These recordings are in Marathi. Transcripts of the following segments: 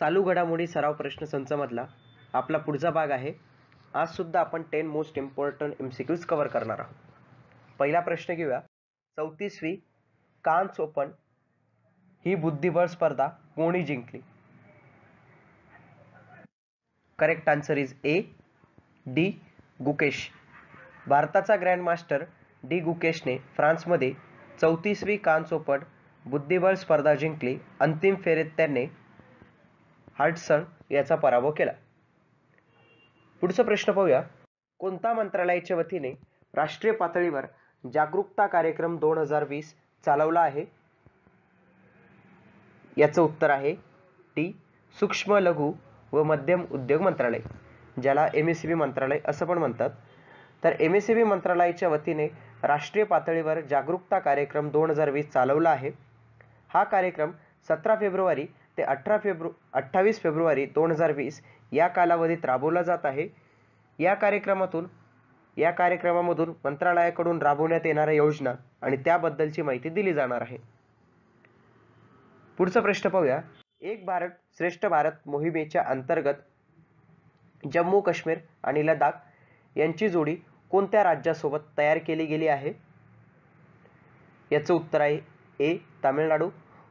चालू घडामोडी सराव प्रश्न संचमधला आपला पुढचा भाग आहे आज सुद्धा आपण ten most important M C Qs cover करणार आहोत पहिला प्रश्न घेऊया चौतीसवी कान्स ओपन ही बुद्धिबळ स्पर्धा कोणी जिंकली correct answer is A D Gukesh भारताचा ग्रँड मास्टर डी गुकेशने फ्रान्समध्ये चौतीसवी कान्स ओपन बुद्धिबळ स्पर्धा जिंकली अंतिम फेरीत त्याने हार्टसन याचा पराभव केला पुढचा प्रश्न पाहूया कोणता मंत्रालयाच्या वतीने राष्ट्रीय पातळीवर जागरूकता कार्यक्रम दोन हजार वीस चालवला आहे याचं उत्तर आहे टी सूक्ष्म लघु व मध्यम उद्योग मंत्रालय ज्याला एम एस बी मंत्रालय असं पण म्हणतात तर एम एस बी मंत्रालयाच्या वतीने राष्ट्रीय पातळीवर जागरूकता कार्यक्रम दोन हजार वीस चालवला आहे हा कार्यक्रम सतरा फेब्रुवारी ते अठरा फेब्रु अठ्ठावीस फेब्रुवारी दोन हजार वीस या कालावधीत राबवला जात आहे या कार्यक्रमातून या कार्यक्रमामधून मंत्रालयाकडून राबवण्यात येणाऱ्या योजना आणि त्याबद्दलची माहिती दिली जाणार आहे पुढचा प्रश्न पाहूया एक भारत श्रेष्ठ भारत मोहिमेच्या अंतर्गत जम्मू काश्मीर आणि लडाख यांची जोडी कोणत्या राज्यासोबत तयार केली गेली आहे याचं उत्तर आहे ए तामिळनाडू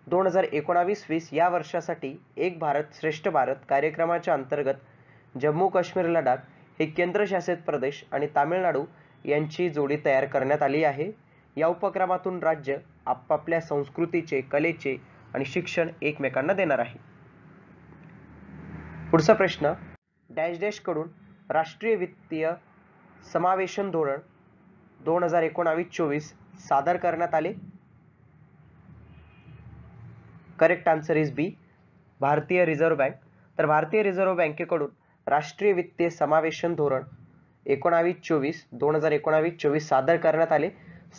दोन हजार एकोणावीस वीस या वर्षासाठी एक भारत श्रेष्ठ भारत कार्यक्रमाच्या अंतर्गत जम्मू काश्मीर लडाख हे केंद्रशासित प्रदेश आणि तामिळनाडू यांची जोडी तयार करण्यात आली आहे या उपक्रमातून राज्य आपापल्या संस्कृतीचे कलेचे आणि शिक्षण एकमेकांना देणार आहे पुढचा प्रश्न डॅश कडून राष्ट्रीय वित्तीय समावेशन धोरण दोन हजार एकोणावीस चोवीस सादर करण्यात आले करेक्ट आन्सर इज बी भारतीय रिझर्व बँक तर भारतीय रिझर्व्ह बँकेकडून राष्ट्रीय वित्तीय समावेशन धोरण एकोणावीस चोवीस दोन हजार एकोणावीस चोवीस सादर करण्यात आले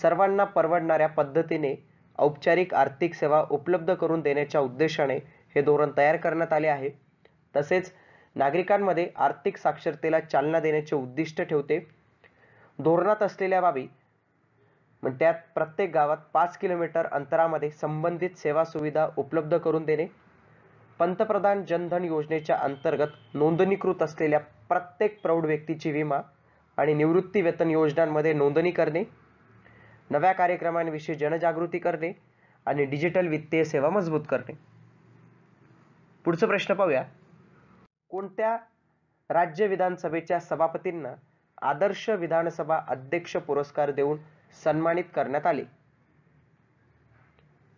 सर्वांना परवडणाऱ्या पद्धतीने औपचारिक आर्थिक सेवा उपलब्ध करून देण्याच्या उद्देशाने हे धोरण तयार करण्यात आले आहे तसेच नागरिकांमध्ये आर्थिक साक्षरतेला चालना देण्याचे उद्दिष्ट ठेवते धोरणात असलेल्या बाबी मग त्यात प्रत्येक गावात पाच किलोमीटर अंतरामध्ये संबंधित सेवा सुविधा उपलब्ध करून देणे पंतप्रधान जनधन योजनेच्या अंतर्गत नोंदणीकृत असलेल्या प्रत्येक प्रौढ व्यक्तीची विमा आणि निवृत्ती वेतन योजनांमध्ये नोंदणी करणे नव्या कार्यक्रमांविषयी जनजागृती करणे आणि डिजिटल वित्तीय सेवा मजबूत करणे पुढचा प्रश्न पाहूया कोणत्या राज्य विधानसभेच्या सभापतींना आदर्श विधानसभा अध्यक्ष पुरस्कार देऊन सन्मानित करण्यात आले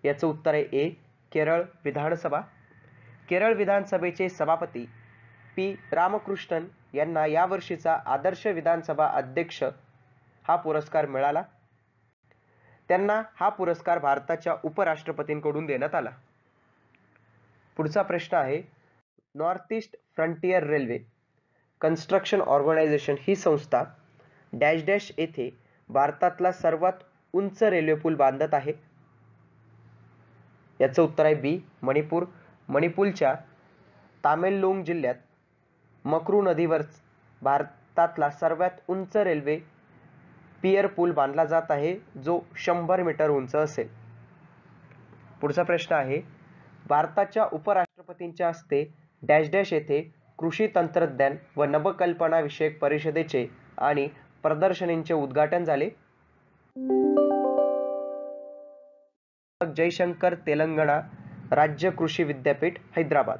याचं उत्तर आहे ए केरळ विधानसभा केरळ विधानसभेचे सभापती पी रामकृष्णन यांना यावर्षीचा आदर्श विधानसभा अध्यक्ष हा पुरस्कार मिळाला त्यांना हा पुरस्कार भारताच्या उपराष्ट्रपतींकडून देण्यात आला पुढचा प्रश्न आहे North East Frontier Railway Construction Organisation ही संस्था डॅश डॅश येथे भारतातला सर्वात उंच रेल्वे पूल बांधत आहे याचं उत्तर आहे बी मणिपूर मणिपूरच्या तामेललोंग जिल्ह्यात मकरू नदीवर भारतातला सर्वात उंच रेल्वे पियर पूल बांधला जात आहे जो शंभर मीटर उंच असेल पुढचा प्रश्न आहे भारताच्या उपराष्ट्रपतींच्या हस्ते डॅश डॅश येथे कृषी तंत्रज्ञान व नवकल्पना विषयक परिषदेचे आणि प्रदर्शनींचे उद्घाटन झाले जयशंकर तेलंगणा राज्य कृषी विद्यापीठ हैदराबाद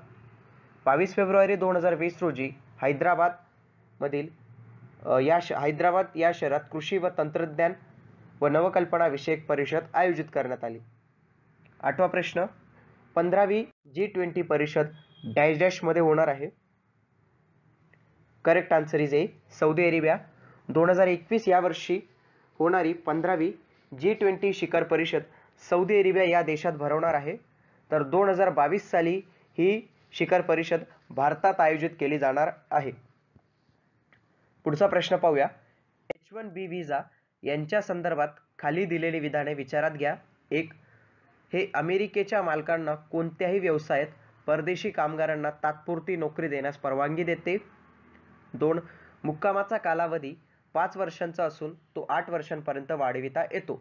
बावीस फेब्रुवारी दोन हजार वीस रोजी हैदराबाद मधील या हैदराबाद या शहरात कृषी व तंत्रज्ञान व नवकल्पना विषयक परिषद आयोजित करण्यात आली आठवा प्रश्न पंधरावी जी ट्वेंटी परिषद डॅश डॅशमध्ये होणार आहे correct answer is A Saudi Arabia दोन हजार एकवीस या वर्षी होणारी पंधरावी जी ट्वेंटी शिखर परिषद सौदी अरेबिया या देशात भरवणार आहे तर दोन हजार बावीस साली ही शिखर परिषद भारतात आयोजित केली जाणार आहे पुढचा प्रश्न पाहूया एच वन बी व्हिजा यांच्या संदर्भात खाली दिलेली विधाने विचारात घ्या एक हे अमेरिकेच्या मालकांना कोणत्याही व्यवसायात परदेशी कामगारांना तात्पुरती नोकरी देण्यास परवानगी देते दोन मुक्कामाचा कालावधी पाच वर्षांचा असून तो आठ वर्षांपर्यंत वाढविता येतो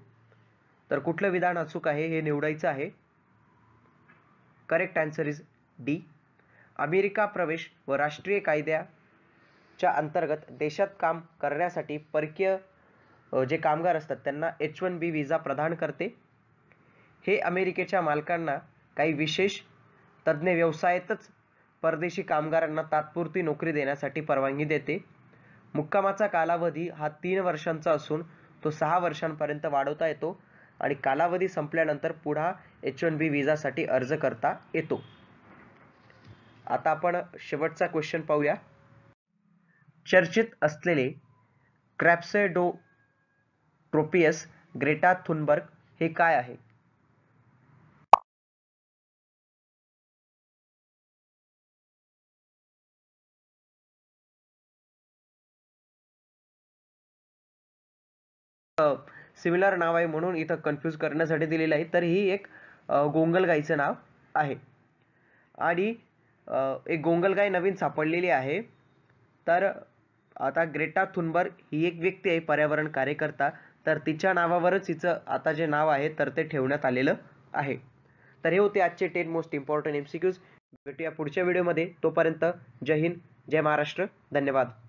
तर कुठलं विधान अचूक आहे हे निवडायचं आहे correct answer is D America प्रवेश व राष्ट्रीय कायद्याच्या अंतर्गत देशात काम करण्यासाठी परकीय जे कामगार असतात त्यांना एच वन बी विजा प्रदान करते हे अमेरिकेच्या मालकांना काही विशेष तज्ज्ञ व्यवसायातच परदेशी कामगारांना तात्पुरती नोकरी देण्यासाठी परवानगी देते मुक्कामाचा कालावधी हा तीन वर्षांचा असून तो सहा वर्षांपर्यंत वाढवता येतो आणि कालावधी संपल्यानंतर पुढा एच वन बी विजासाठी अर्ज करता येतो आता आपण शेवटचा क्वेश्चन पाहूया चर्चित असलेले क्रॅप्सेडो ट्रोपियस ग्रेटा थुनबर्ग हे काय आहे सिमिलर नाव आहे म्हणून इथं कन्फ्यूज करण्यासाठी दिलेलं आहे तर ही एक गोंगल गायचं नाव आहे आणि एक गोंगल गाय नवीन सापडलेली आहे तर आता ग्रेटा थुनबर्ग ही एक व्यक्ती आहे पर्यावरण कार्यकर्ता तर तिच्या नावावरच हिचं आता जे नाव आहे तर ते ठेवण्यात आलेलं आहे तर हे होते आजचे टेन मोस्ट इम्पॉर्टंट क्यूज भेटूया पुढच्या व्हिडिओमध्ये तोपर्यंत जय हिंद जय महाराष्ट्र धन्यवाद